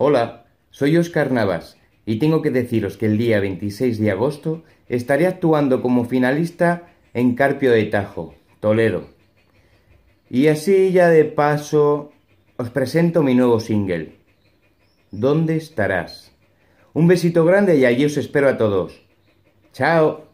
Hola, soy Oscar Navas y tengo que deciros que el día 26 de agosto estaré actuando como finalista en Carpio de Tajo, Toledo. Y así ya de paso os presento mi nuevo single. ¿Dónde estarás? Un besito grande y allí os espero a todos. ¡Chao!